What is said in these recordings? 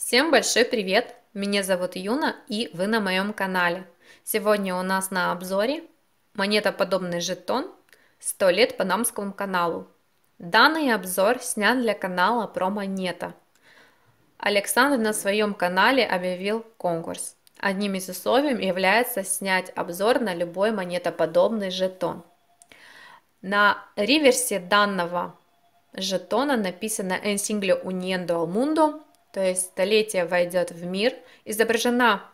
Всем большой привет! Меня зовут Юна и вы на моем канале. Сегодня у нас на обзоре монетоподобный жетон 100 лет панамскому каналу. Данный обзор снят для канала про монета. Александр на своем канале объявил конкурс. Одним из условий является снять обзор на любой монетоподобный жетон. На реверсе данного жетона написано «En single uniendo al mundo» то есть столетие войдет в мир, изображена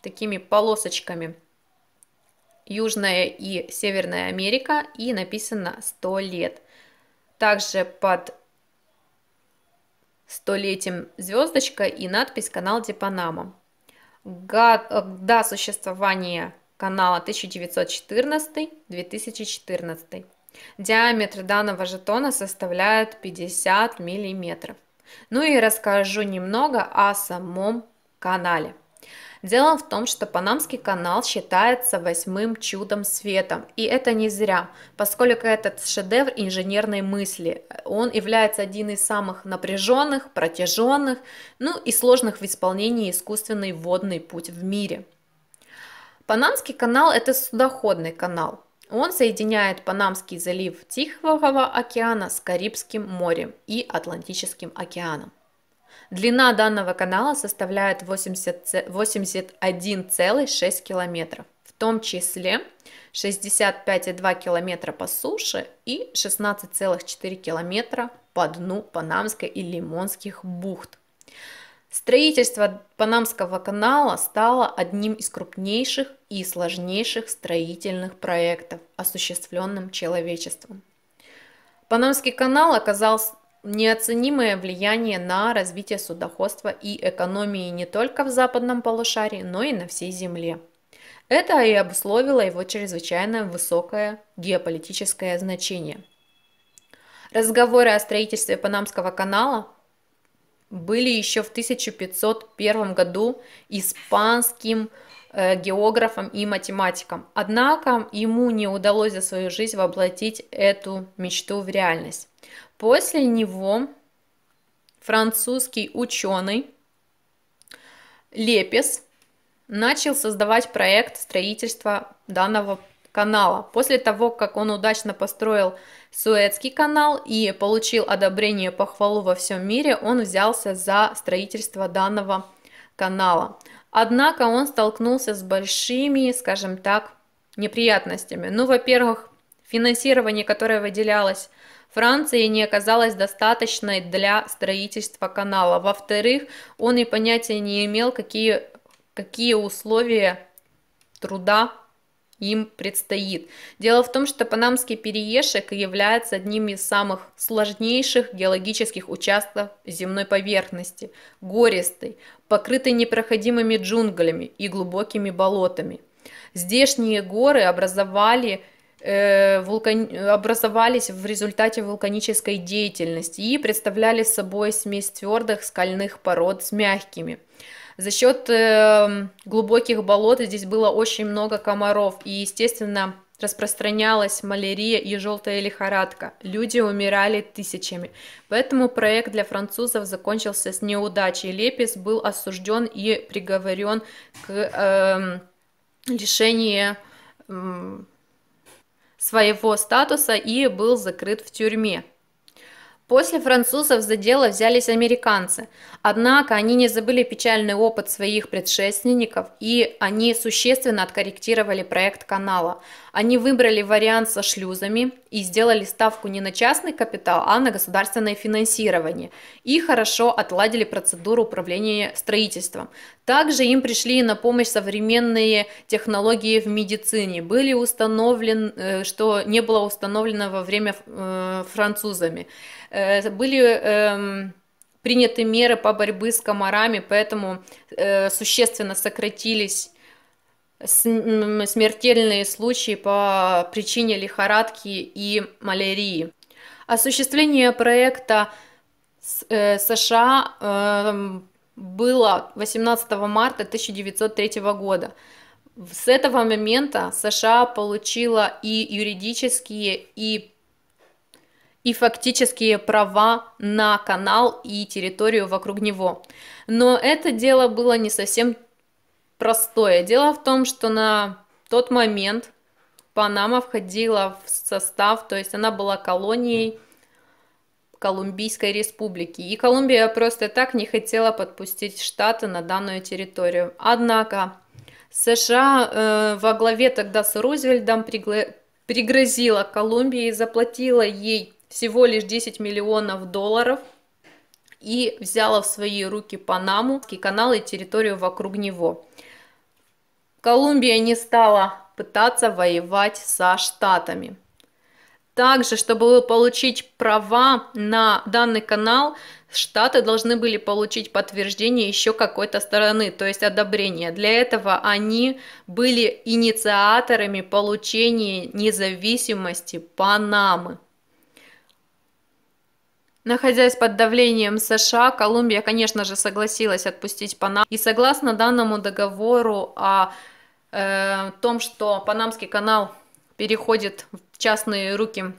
такими полосочками Южная и Северная Америка и написано 100 лет. Также под столетием звездочка и надпись «Канал Депанама». Год, э, да, существование канала 1914-2014. Диаметр данного жетона составляет 50 миллиметров. Ну и расскажу немного о самом канале. Дело в том, что Панамский канал считается восьмым чудом света. И это не зря, поскольку этот шедевр инженерной мысли. Он является одним из самых напряженных, протяженных, ну и сложных в исполнении искусственный водный путь в мире. Панамский канал – это судоходный канал – он соединяет Панамский залив Тихого океана с Карибским морем и Атлантическим океаном. Длина данного канала составляет 81,6 километров, в том числе 65,2 километра по суше и 16,4 километра по дну Панамской и Лимонских бухт. Строительство Панамского канала стало одним из крупнейших и сложнейших строительных проектов, осуществленным человечеством. Панамский канал оказал неоценимое влияние на развитие судоходства и экономии не только в западном полушарии, но и на всей Земле. Это и обусловило его чрезвычайно высокое геополитическое значение. Разговоры о строительстве Панамского канала были еще в 1501 году испанским э, географом и математиком. Однако ему не удалось за свою жизнь воплотить эту мечту в реальность. После него французский ученый Лепес начал создавать проект строительства данного канала. После того, как он удачно построил Суэцкий канал и получил одобрение похвалу во всем мире, он взялся за строительство данного канала. Однако он столкнулся с большими, скажем так, неприятностями. Ну, во-первых, финансирование, которое выделялось Франции, не оказалось достаточной для строительства канала. Во-вторых, он и понятия не имел, какие, какие условия труда им предстоит. Дело в том, что Панамский переешек является одним из самых сложнейших геологических участков земной поверхности, гористый, покрытый непроходимыми джунглями и глубокими болотами. Здешние горы образовали э, вулкан... образовались в результате вулканической деятельности и представляли собой смесь твердых скальных пород с мягкими – за счет э, эм, глубоких болот здесь было очень много комаров, и, естественно, распространялась малярия и желтая лихорадка. Люди умирали тысячами. Поэтому проект для французов закончился с неудачей. Лепис был осужден и приговорен к э, лишению э, своего статуса и был закрыт в тюрьме. После французов за дело взялись американцы, однако они не забыли печальный опыт своих предшественников и они существенно откорректировали проект канала. Они выбрали вариант со шлюзами и сделали ставку не на частный капитал, а на государственное финансирование и хорошо отладили процедуру управления строительством. Также им пришли на помощь современные технологии в медицине. Были установлен, э, что не было установлено во время э, французами. Э, были эм, приняты меры по борьбе с комарами, поэтому существенно сократились смертельные случаи по причине лихорадки и малярии. Осуществление проекта США эм, было 18 марта 1903 года. С этого момента США получила и юридические, и, и фактические права на канал и территорию вокруг него. Но это дело было не совсем простое. Дело в том, что на тот момент Панама входила в состав, то есть она была колонией Колумбийской республики, и Колумбия просто так не хотела подпустить Штаты на данную территорию. Однако США э, во главе тогда с Рузвельтом пригла- пригрозила Колумбии и заплатила ей всего лишь 10 миллионов долларов и взяла в свои руки Панаму, канал и территорию вокруг него. Колумбия не стала пытаться воевать со Штатами. Также, чтобы получить права на данный канал, Штаты должны были получить подтверждение еще какой-то стороны, то есть одобрение. Для этого они были инициаторами получения независимости Панамы. Находясь под давлением США, Колумбия, конечно же, согласилась отпустить Панаму. И согласно данному договору о э, том, что Панамский канал переходит в частные руки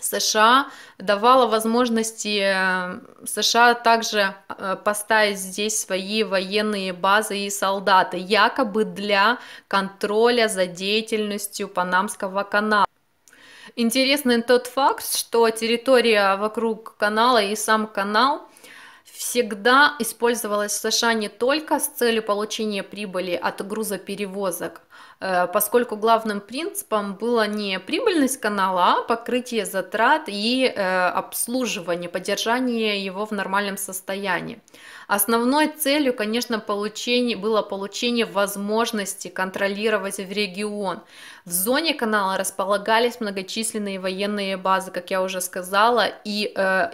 США, давала возможности э, США также э, поставить здесь свои военные базы и солдаты, якобы для контроля за деятельностью Панамского канала. Интересный тот факт, что территория вокруг канала и сам канал всегда использовалась в США не только с целью получения прибыли от грузоперевозок, Э, поскольку главным принципом было не прибыльность канала, а покрытие затрат и э, обслуживание, поддержание его в нормальном состоянии. Основной целью, конечно, получение, было получение возможности контролировать в регион. В зоне канала располагались многочисленные военные базы, как я уже сказала, и э,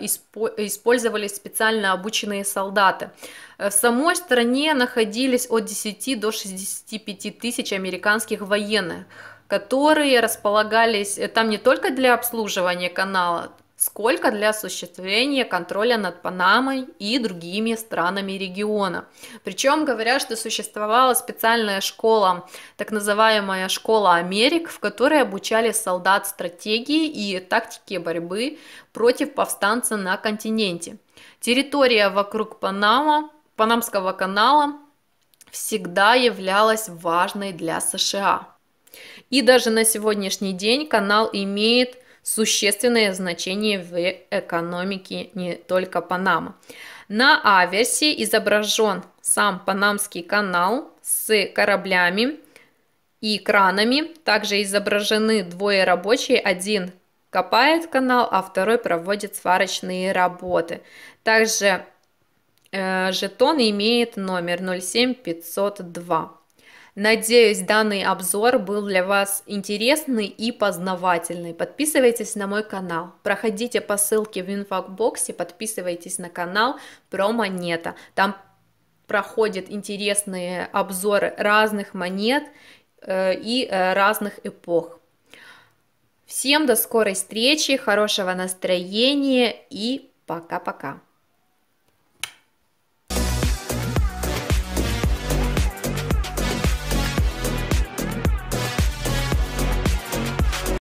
использовались специально обученные солдаты. Э, в самой стране находились от 10 до 65 тысяч американских военных, которые располагались э, там не только для обслуживания канала, сколько для осуществления контроля над Панамой и другими странами региона. Причем говорят, что существовала специальная школа, так называемая школа Америк, в которой обучали солдат стратегии и тактики борьбы против повстанца на континенте. Территория вокруг Панама Панамского канала всегда являлась важной для США. И даже на сегодняшний день канал имеет существенное значение в экономике не только Панамы. На аверсе изображен сам Панамский канал с кораблями и кранами. Также изображены двое рабочие, один копает канал, а второй проводит сварочные работы. Также Э, жетон имеет номер 07502. Надеюсь, данный обзор был для вас интересный и познавательный. Подписывайтесь на мой канал, проходите по ссылке в инфобоксе, подписывайтесь на канал про монета. Там проходят интересные обзоры разных монет э, и э, разных эпох. Всем до скорой встречи, хорошего настроения и пока-пока.